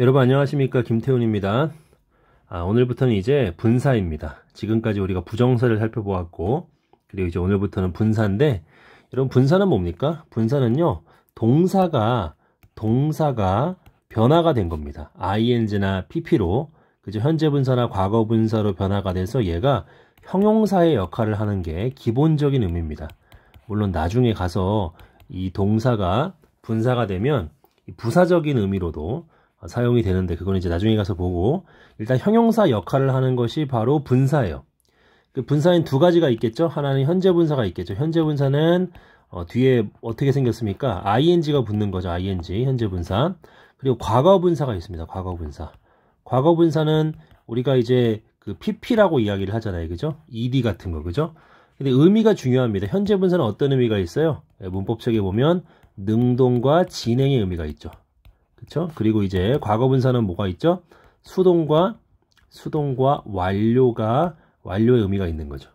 여러분 안녕하십니까 김태훈입니다. 아, 오늘부터는 이제 분사입니다. 지금까지 우리가 부정사를 살펴보았고 그리고 이제 오늘부터는 분사인데 여러분 분사는 뭡니까? 분사는요 동사가 동사가 변화가 된 겁니다. ing나 pp로 그죠 현재 분사나 과거 분사로 변화가 돼서 얘가 형용사의 역할을 하는 게 기본적인 의미입니다. 물론 나중에 가서 이 동사가 분사가 되면 부사적인 의미로도 어, 사용이 되는데 그건 이제 나중에 가서 보고 일단 형용사 역할을 하는 것이 바로 분사예요. 그분사엔두 가지가 있겠죠. 하나는 현재 분사가 있겠죠. 현재 분사는 어, 뒤에 어떻게 생겼습니까? ing가 붙는 거죠. ing 현재 분사 그리고 과거 분사가 있습니다. 과거 분사 과거 분사는 우리가 이제 그 pp라고 이야기를 하잖아요. 그죠? ed 같은 거 그죠? 근데 의미가 중요합니다. 현재 분사는 어떤 의미가 있어요? 예, 문법책에 보면 능동과 진행의 의미가 있죠. 그렇 그리고 이제 과거 분사는 뭐가 있죠? 수동과 수동과 완료가 완료의 의미가 있는 거죠.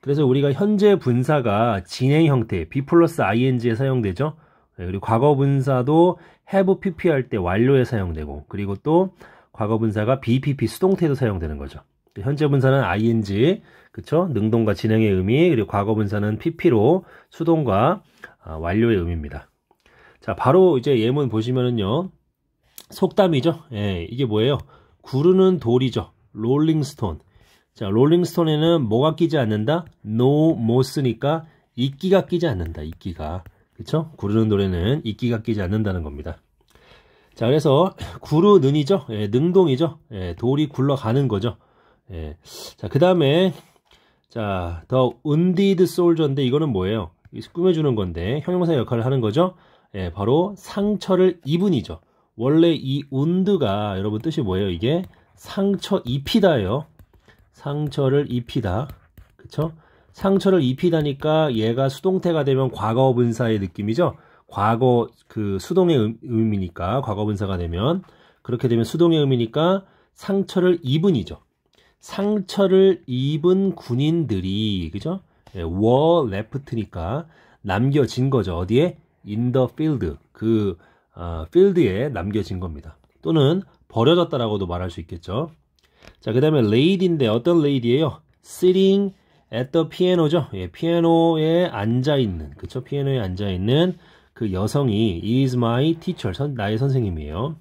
그래서 우리가 현재 분사가 진행 형태 b 플러스 ing에 사용되죠. 네, 그리고 과거 분사도 have pp 할 때 완료에 사용되고 그리고 또 과거 분사가 bpp 수동태도 사용되는 거죠. 현재 분사는 ing 그쵸 능동과 진행의 의미 그리고 과거 분사는 pp로 수동과 아, 완료의 의미입니다. 자 바로 이제 예문 보시면은요 속담이죠. 예, 이게 뭐예요? 구르는 돌이죠. 롤링스톤. 자, 롤링스톤에는 뭐가 끼지 않는다? no, 못쓰니까 이끼가 끼지 않는다. 이끼가. 그쵸? 구르는 돌에는 이끼가 끼지 않는다는 겁니다. 자, 그래서 구르는이죠. 예, 능동이죠. 예, 돌이 굴러가는 거죠. 예. 자, 그 다음에 자, 더 undead soldier인데 이거는 뭐예요? 꾸며주는 건데 형용사 역할을 하는 거죠. 예, 바로 상처를 입은이죠. 원래 이 운드가 여러분 뜻이 뭐예요? 이게 상처 입히다예요. 상처를 입히다. 그쵸? 상처를 입히다니까 얘가 수동태가 되면 과거 분사의 느낌이죠. 과거 그 수동의 의미니까 과거 분사가 되면 그렇게 되면 수동의 의미니까 상처를 입은이죠. 상처를 입은 군인들이 그죠? 예, war left니까 남겨진 거죠. 어디에? in the field. 그 아, 필드에 남겨진 겁니다. 또는 버려졌다라고도 말할 수 있겠죠. 자, 그 다음에 레이디인데 어떤 레이디 y 예요 sitting at the piano죠. 예, 피아노에 앉아있는, 그쵸? 피아노에 앉아있는 그 여성이 is my teacher, 선, 나의 선생님이에요.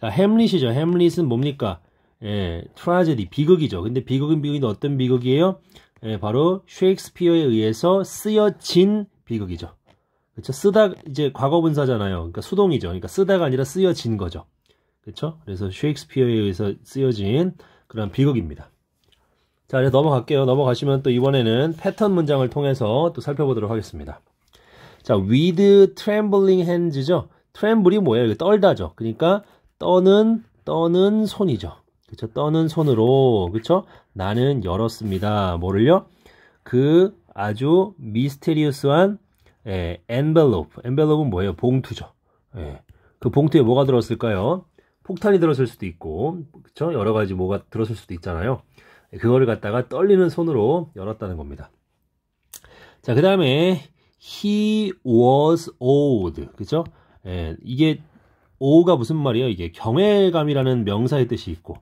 자, 햄릿이죠. 햄릿은 뭡니까? 예, 트라제디, 비극이죠. 근데 비극은 비극인데 어떤 비극이에요? 예, 바로 셰익스피어에 의해서 쓰여진 비극이죠. 그렇죠? 쓰다 이제 과거분사잖아요. 그러니까 수동이죠. 그러니까 쓰다가 아니라 쓰여진 거죠. 그렇죠? 그래서 셰익스피어에 의해서 쓰여진 그런 비극입니다. 자, 이제 넘어갈게요. 넘어가시면 또 이번에는 패턴 문장을 통해서 또 살펴보도록 하겠습니다. 자, with trembling hands죠. 트램블이 뭐예요? 떨다죠. 그러니까 떠는 떠는 손이죠. 그렇죠? 떠는 손으로 그렇죠? 나는 열었습니다. 뭐를요? 그 아주 미스테리우스한 예, envelope. envelope은 뭐예요? 봉투죠. 예. 그 봉투에 뭐가 들었을까요? 폭탄이 들었을 수도 있고, 그쵸? 여러 가지 뭐가 들었을 수도 있잖아요. 예, 그거를 갖다가 떨리는 손으로 열었다는 겁니다. 자, 그 다음에, he was old. 그쵸? 예, 이게, o가 무슨 말이에요? 이게 경외감이라는 명사의 뜻이 있고,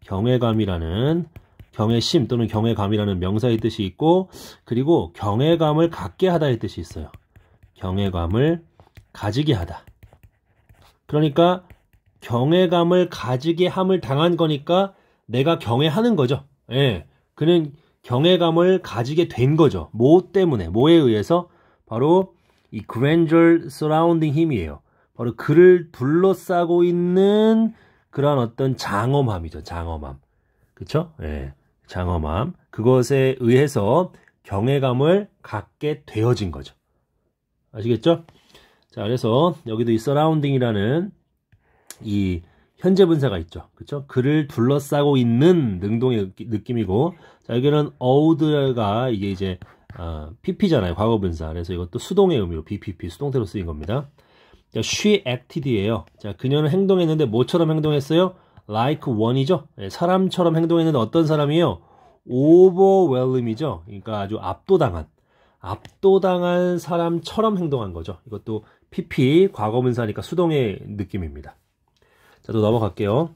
경외감이라는 경외심 또는 경외감이라는 명사의 뜻이 있고, 그리고 경외감을 갖게 하다의 뜻이 있어요. 경외감을 가지게 하다. 그러니까 경외감을 가지게 함을 당한 거니까 내가 경외하는 거죠. 예. 그는 경외감을 가지게 된 거죠. 뭐 때문에, 뭐에 의해서 바로 이 grandeur surrounding him이에요. 바로 그를 둘러싸고 있는 그런 어떤 장엄함이죠. 장엄함. 그쵸? 예. 장엄함. 그것에 의해서 경외감을 갖게 되어진 거죠. 아시겠죠? 자, 그래서 여기도 이 서라운딩이라는 이 현재 분사가 있죠. 그쵸 그를 둘러싸고 있는 능동의 느낌이고 자, 여기는 어우드가 이게 이제 어, 아, PP잖아요. 과거 분사. 그래서 이것도 수동의 의미로 BPP 수동태로 쓰인 겁니다. 자, she acted예요. 자, 그녀는 행동했는데 뭐처럼 행동했어요? like one이죠. 네, 사람처럼 행동했는데 어떤 사람이에요? overwhelm이죠. 그러니까 아주 압도당한 압도당한 사람처럼 행동한 거죠. 이것도 PP 과거문사니까 수동의 느낌입니다. 자, 또 넘어갈게요.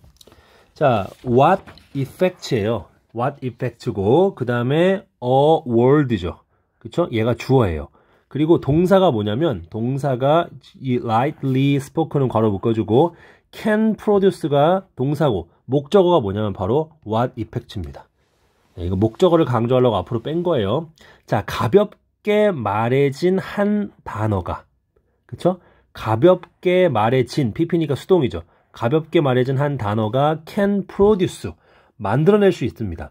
자, what effect예요. what effect고 그다음에 a word죠. 그렇죠? 얘가 주어예요. 그리고 동사가 뭐냐면 동사가 이 lightly spoken은 괄호 묶어 주고 can produce가 동사고 목적어가 뭐냐면 바로 what effect입니다. 네, 이거 목적어를 강조하려고 앞으로 뺀 거예요. 자, 가볍게 가볍게 말해진 한 단어가 그쵸? 가볍게 말해진 PP니까 수동이죠. 가볍게 말해진 한 단어가 can produce 만들어낼 수 있습니다.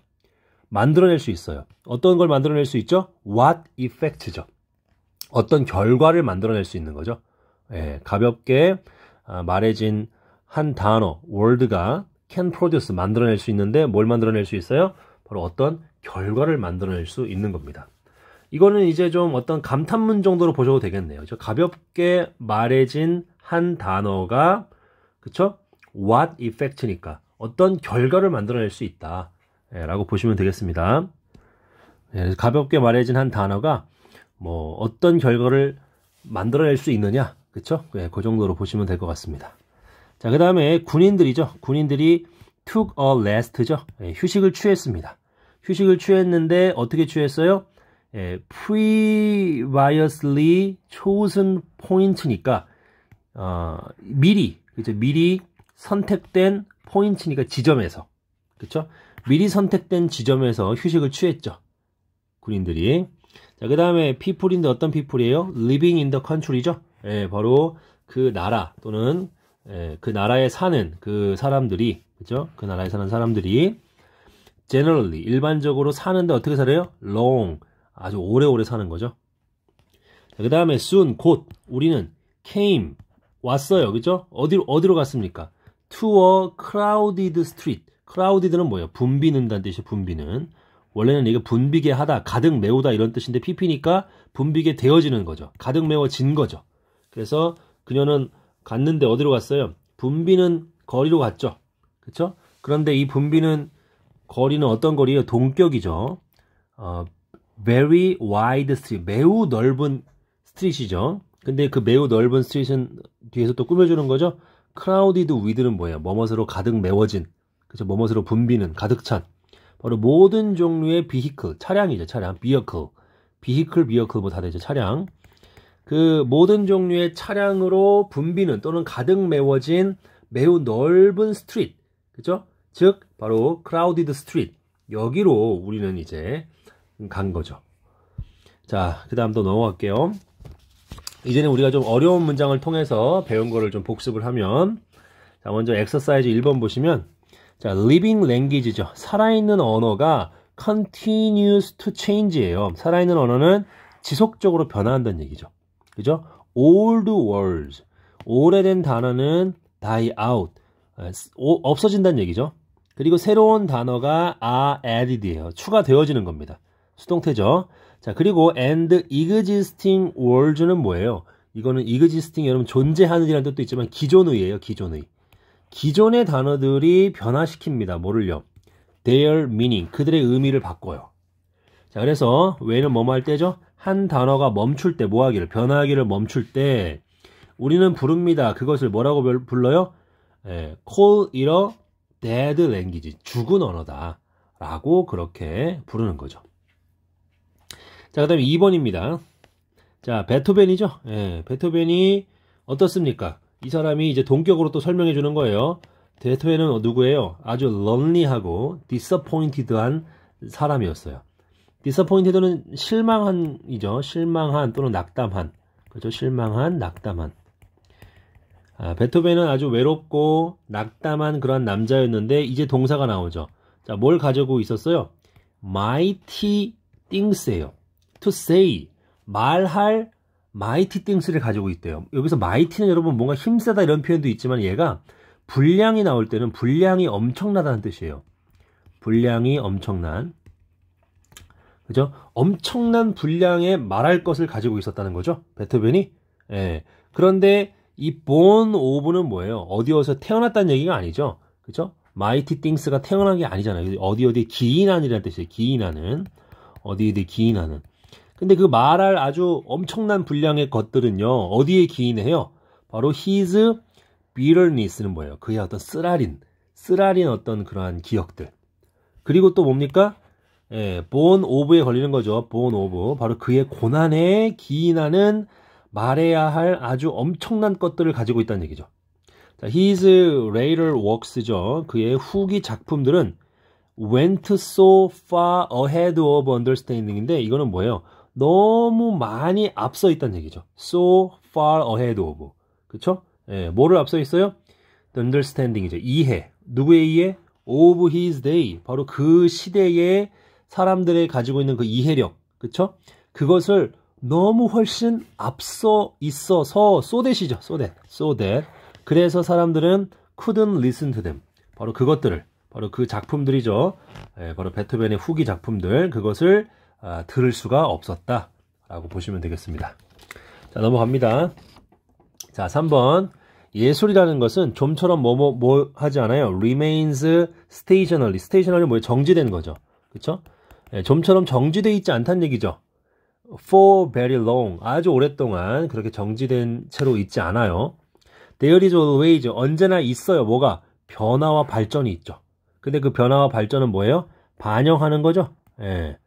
만들어낼 수 있어요. 어떤 걸 만들어낼 수 있죠? What effect죠. 어떤 결과를 만들어낼 수 있는 거죠. 예, 가볍게 아, 말해진 한 단어, word가 can produce 만들어낼 수 있는데 뭘 만들어낼 수 있어요? 바로 어떤 결과를 만들어낼 수 있는 겁니다. 이거는 이제 좀 어떤 감탄문 정도로 보셔도 되겠네요. 저 가볍게 말해진 한 단어가 그쵸? What effect니까 어떤 결과를 만들어낼 수 있다. 예, 라고 보시면 되겠습니다. 예, 가볍게 말해진 한 단어가 뭐 어떤 결과를 만들어낼 수 있느냐 그쵸? 예, 그 정도로 보시면 될 것 같습니다. 자, 그 다음에 군인들이죠. 군인들이 took a rest죠. 예, 휴식을 취했습니다. 휴식을 취했는데 어떻게 취했어요? 예, previously chosen point니까 어, 미리 그죠 미리 선택된 포인트니까 지점에서 그렇죠 미리 선택된 지점에서 휴식을 취했죠 군인들이 자그 다음에 people인데 어떤 people이에요 living in the country죠 예 바로 그 나라 또는 예, 그 나라에 사는 그 사람들이 그죠 그 나라에 사는 사람들이 generally 일반적으로 사는데 어떻게 살아요 long 아주 오래오래 사는 거죠. 그 다음에 soon, 곧 우리는 came, 왔어요. 그죠? 어디로, 어디로 갔습니까? to a crowded street. crowded는 뭐예요? 붐비는다는 뜻이에요. 붐비는. 원래는 이게 분비게 하다, 가득 메우다 이런 뜻인데 피피니까 분비게 되어지는 거죠. 가득 메워진 거죠. 그래서 그녀는 갔는데 어디로 갔어요? 분비는 거리로 갔죠. 그렇죠? 그런데 이 분비는 거리는 어떤 거리예요? 동격이죠. 어, very wide street, 매우 넓은 스트릿이죠. 근데 그 매우 넓은 스트릿은 뒤에서 또 꾸며주는 거죠. crowded with는 뭐예요? 머뭇으로 가득 메워진, 그죠? 머뭇으로 붐비는, 가득 찬. 바로 모든 종류의 비히 h 차량이죠, 차량, 비어 h 비히 l 비어 e 뭐다 되죠, 차량. 그 모든 종류의 차량으로 붐비는 또는 가득 메워진 매우 넓은 스트릿, 그죠? 즉, 바로 crowded street. 여기로 우리는 이제 간 거죠. 자, 그 다음 또 넘어갈게요. 이제는 우리가 좀 어려운 문장을 통해서 배운 거를 좀 복습을 하면 자, 먼저 엑서사이즈 1번 보시면 자, living language죠. 살아있는 언어가 continues to change예요. 살아있는 언어는 지속적으로 변화한다는 얘기죠. 그죠? old words. 오래된 단어는 die out. 어, 없어진다는 얘기죠. 그리고 새로운 단어가 are added예요. 추가되어지는 겁니다. 수동태죠. 자, 그리고 and existing world는 뭐예요? 이거는 existing 여러분 존재하는이라는 뜻도 있지만 기존의예요. 기존의. 기존의 단어들이 변화시킵니다. 뭐를요? their meaning. 그들의 의미를 바꿔요. 자, 그래서 왜는 뭐뭐 할 때죠? 한 단어가 멈출 때뭐 하기를 변화하기를 멈출 때 우리는 부릅니다. 그것을 뭐라고 불러요? 예, call it a dead language. 죽은 언어다. 라고 그렇게 부르는 거죠. 자, 그 다음에 2번입니다. 자, 베토벤이죠? 예, 베토벤이 어떻습니까? 이 사람이 이제 동격으로 또 설명해 주는 거예요. 베토벤은 누구예요? 아주 런리하고디 i s a p p o 한 사람이었어요. 디 i s a p p o 는 실망한이죠. 실망한 또는 낙담한. 그렇죠? 실망한, 낙담한. 아, 베토벤은 아주 외롭고 낙담한 그러한 남자였는데 이제 동사가 나오죠. 자, 뭘 가지고 있었어요? mighty things예요. to say 말할 mighty things를 가지고 있대요. 여기서 mighty는 여러분 뭔가 힘세다 이런 표현도 있지만 얘가 분량이 나올 때는 분량이 엄청나다는 뜻이에요. 분량이 엄청난 그죠? 엄청난 분량의 말할 것을 가지고 있었다는 거죠. 베토벤이 예. 그런데 이 born of는 뭐예요? 어디어서 태어났다는 얘기가 아니죠. 그죠? mighty things가 태어난 게 아니잖아요. 어디 어디 기인한이라는 뜻이에요. 기인하는 어디 어디 기인하는 근데 그 말할 아주 엄청난 분량의 것들은요, 어디에 기인해요? 바로 his bitterness는 뭐예요? 그의 어떤 쓰라린, 쓰라린 어떤 그러한 기억들. 그리고 또 뭡니까? 예, 본 오브에 걸리는 거죠. 본 오브. 바로 그의 고난에 기인하는 말해야 할 아주 엄청난 것들을 가지고 있다는 얘기죠. 자, his later works죠. 그의 후기 작품들은 went so far ahead of understanding인데 이거는 뭐예요? 너무 많이 앞서 있다는 얘기죠. So far ahead of. 그쵸? 예, 뭐를 앞서 있어요? understanding이죠. 이해. 누구의 이해? of his day. 바로 그 시대의 사람들의 가지고 있는 그 이해력. 그쵸? 그것을 너무 훨씬 앞서 있어서 쏘댓이죠. 쏘댓. 쏘댓. 그래서 사람들은 couldn't listen to them. 바로 그것들을 바로 그 작품들이죠. 예, 바로 베토벤의 후기 작품들 그것을 아, 들을 수가 없었다 라고 보시면 되겠습니다 자 넘어갑니다 자 3번 예술이라는 것은 좀처럼 뭐 뭐 뭐, 뭐 하지 않아요 remains stationary stationary 뭐예요 정지된 거죠 그쵸 예, 좀처럼 정지돼 있지 않다는 얘기죠 for very long 아주 오랫동안 그렇게 정지된 채로 있지 않아요 There is always 언제나 있어요 뭐가 변화와 발전이 있죠 근데 그 변화와 발전은 뭐예요 반영하는 거죠 예.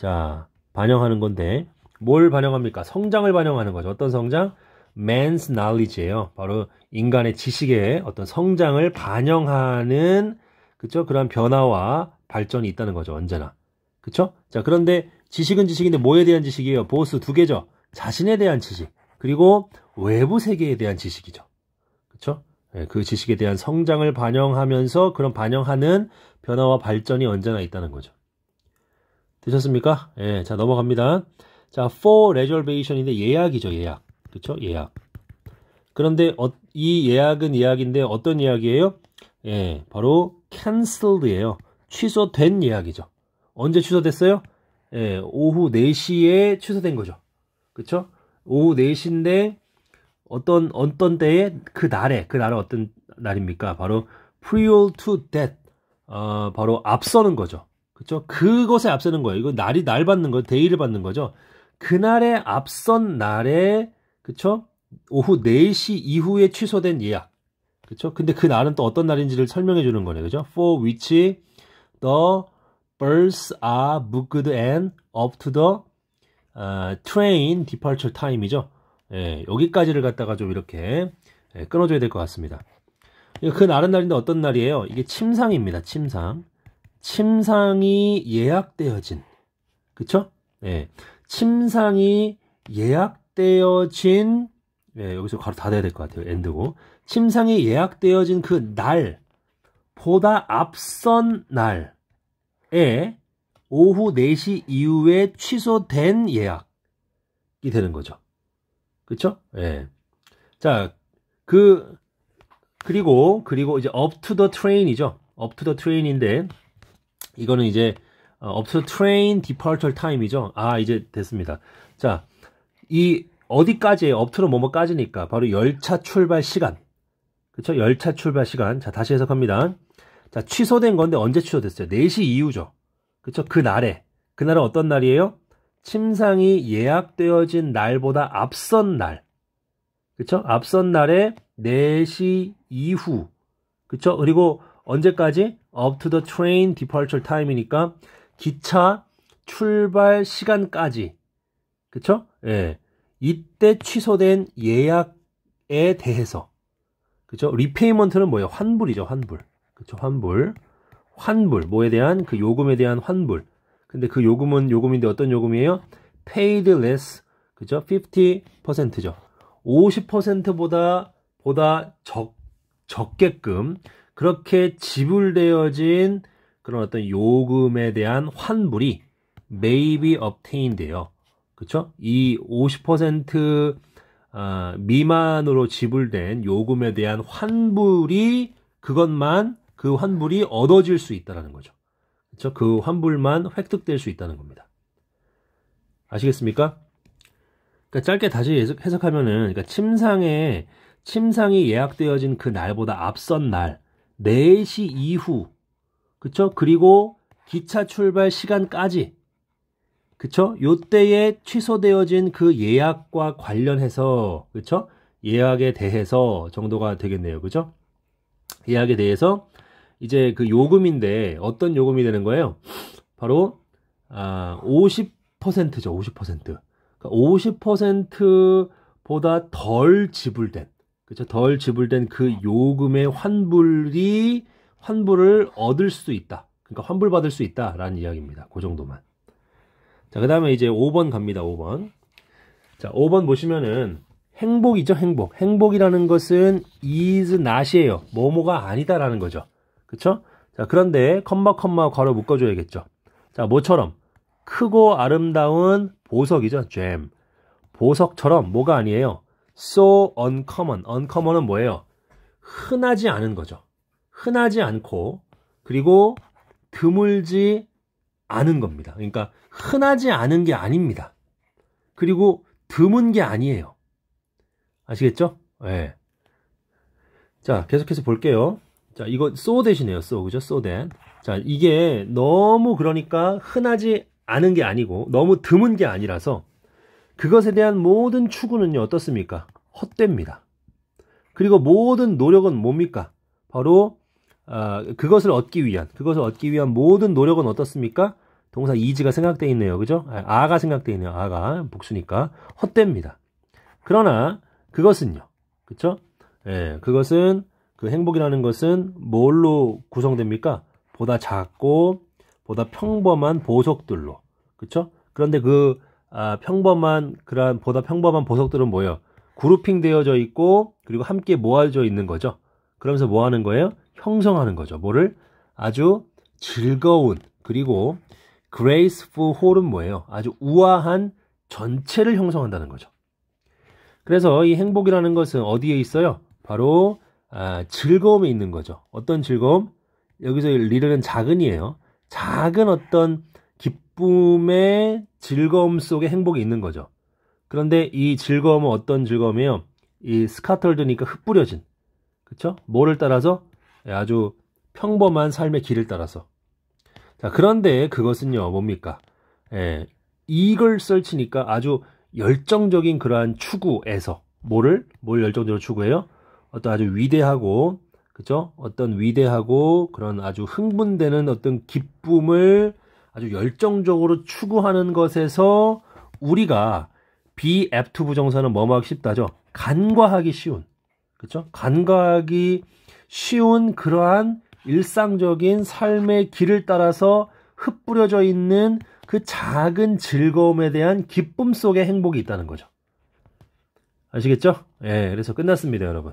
자, 반영하는 건데 뭘 반영합니까? 성장을 반영하는 거죠. 어떤 성장? man's knowledge예요. 바로 인간의 지식의 어떤 성장을 반영하는 그쵸? 그러한 변화와 발전이 있다는 거죠. 언제나. 그쵸? 자, 그런데 지식은 지식인데 뭐에 대한 지식이에요? 보스 두 개죠. 자신에 대한 지식, 그리고 외부 세계에 대한 지식이죠. 그쵸? 예, 그 지식에 대한 성장을 반영하면서 그런 반영하는 변화와 발전이 언제나 있다는 거죠. 되셨습니까? 예, 자 넘어갑니다. 자, for reservation인데 예약이죠, 예약. 그렇죠? 예약. 그런데 어, 이 예약은 예약인데 어떤 예약이에요? 예, 바로 canceled예요. 취소된 예약이죠. 언제 취소됐어요? 예, 오후 4시에 취소된 거죠. 그렇죠? 오후 4시인데 어떤 어떤 때에 그 날에 그 날은 어떤 날입니까? 바로 prior to that. 어, 바로 앞서는 거죠. 그렇죠? 그것에 앞서는 거예요. 이거 날이 날 받는 거, 데이를 받는 거죠. 그날에 앞선 날에 그렇죠? 오후 4시 이후에 취소된 예약. 그렇죠? 근데 그 날은 또 어떤 날인지를 설명해 주는 거네 그렇죠? For which the birds are booked and up to the uh, train departure time이죠. 예, 여기까지를 갖다가 좀 이렇게 예, 끊어줘야 될 것 같습니다. 그 날은 날인데 어떤 날이에요? 이게 침상입니다. 침상. 침상이 예약되어진 그쵸? 예. 침상이 예약되어진 예, 여기서 괄로 닫아야 될 것 같아요. 엔드고 침상이 예약되어진 그 날 보다 앞선 날에 오후 4시 이후에 취소된 예약이 되는 거죠. 그쵸? 예. 자, 그, 그리고, 그리고 이제 up to the train이죠. up to the train인데, 이거는 이제 업소 트레인 디파트 타임이죠. 아 이제 됐습니다. 자, 이 어디까지 업트로 뭐뭐까지니까 바로 열차 출발 시간. 그쵸 열차 출발 시간. 자, 다시 해석합니다. 자, 취소된 건데 언제 취소됐어요? 4시 이후죠. 그쵸그 날에. 그날은 어떤 날이에요? 침상이 예약되어진 날보다 앞선 날. 그쵸 앞선 날에 4시 이후. 그쵸 그리고 언제까지? up to the train departure time이니까 기차 출발 시간까지. 그쵸? 예. 이때 취소된 예약에 대해서. 그쵸? 리페이먼트는 뭐예요? 환불이죠, 환불. 그쵸, 환불. 환불. 뭐에 대한? 그 요금에 대한 환불. 근데 그 요금은 요금인데 어떤 요금이에요? paid less. 그쵸 50%죠. 50%보다 보다 적 적게끔 그렇게 지불되어진 그런 어떤 요금에 대한 환불이 maybe obtained예요. 그렇죠? 이 50% 어, 미만으로 지불된 요금에 대한 환불이 그것만 그 환불이 얻어질 수 있다라는 거죠. 그렇죠? 그 환불만 획득될 수 있다는 겁니다. 아시겠습니까? 그러니까 짧게 다시 해석하면은 그러니까 침상에 침상이 예약되어진 그 날보다 앞선 날 4시 이후 그쵸? 그리고 기차 출발 시간까지 그쵸? 요때에 취소되어진 그 예약과 관련해서 그쵸? 예약에 대해서 정도가 되겠네요. 그죠? 예약에 대해서 이제 그 요금인데 어떤 요금이 되는 거예요? 바로 아, 50%죠. 50%. 50%보다 덜 지불된 그렇죠. 덜 지불된 그 요금의 환불이 환불을 얻을 수 있다. 그러니까 환불받을 수 있다라는 이야기입니다. 그 정도만. 자, 그다음에 이제 5번 갑니다. 5번. 자, 5번 보시면은 행복이죠, 행복. 행복이라는 것은 is not이에요. 뭐뭐가 아니다라는 거죠. 그렇죠? 자, 그런데 컴마 컴마 괄호 묶어 줘야겠죠. 자, 뭐처럼 크고 아름다운 보석이죠, g 보석처럼 뭐가 아니에요? so uncommon. uncommon은 뭐예요? 흔하지 않은 거죠. 흔하지 않고 그리고 드물지 않은 겁니다. 그러니까 흔하지 않은 게 아닙니다. 그리고 드문 게 아니에요. 아시겠죠? 예. 네. 자, 계속해서 볼게요. 자, 이거 so 대신에요. so. 그죠? so that. 자, 이게 너무 그러니까 흔하지 않은 게 아니고 너무 드문 게 아니라서 그것에 대한 모든 추구는 어떻습니까? 헛됩니다. 그리고 모든 노력은 뭡니까? 바로, 어, 그것을 얻기 위한, 그것을 얻기 위한 모든 노력은 어떻습니까? 동사 이지가 생각돼 있네요. 그죠? 아, 아가 생각돼 있네요. 아가. 복수니까. 헛됩니다. 그러나, 그것은요. 그쵸? 예, 그것은, 그 행복이라는 것은 뭘로 구성됩니까? 보다 작고, 보다 평범한 보석들로. 그쵸? 그런데 그 아, 평범한 그러 보다 평범한 보석들은 뭐예요? 그룹핑 되어져 있고 그리고 함께 모아져 있는 거죠. 그러면서 뭐 하는 거예요? 형성하는 거죠. 뭐를 아주 즐거운 그리고 graceful h o l 홀은 뭐예요? 아주 우아한 전체를 형성한다는 거죠. 그래서 이 행복이라는 것은 어디에 있어요? 바로 아, 즐거움에 있는 거죠. 어떤 즐거움? 여기서 리를은 작은이에요. 작은 어떤 기쁨의 즐거움 속에 행복이 있는 거죠. 그런데 이 즐거움은 어떤 즐거움이에요? 이 스카털드니까 흩뿌려진. 그쵸? 뭐를 따라서? 예, 아주 평범한 삶의 길을 따라서. 자, 그런데 그것은요, 뭡니까? 예, 이걸 설치니까 아주 열정적인 그러한 추구에서 뭐를 뭘 열정적으로 추구해요? 어떤 아주 위대하고 그죠? 어떤 위대하고 그런 아주 흥분되는 어떤 기쁨을 아주 열정적으로 추구하는 것에서 우리가 비앱투 부정사는 뭐뭐하기 쉽다죠. 간과하기 쉬운. 그렇죠? 간과하기 쉬운 그러한 일상적인 삶의 길을 따라서 흩뿌려져 있는 그 작은 즐거움에 대한 기쁨 속에 행복이 있다는 거죠. 아시겠죠? 예, 그래서 끝났습니다, 여러분.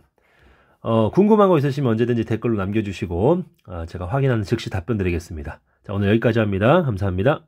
어, 궁금한 거 있으시면 언제든지 댓글로 남겨주시고 어, 제가 확인하는 즉시 답변 드리겠습니다. 자, 오늘 여기까지 합니다. 감사합니다.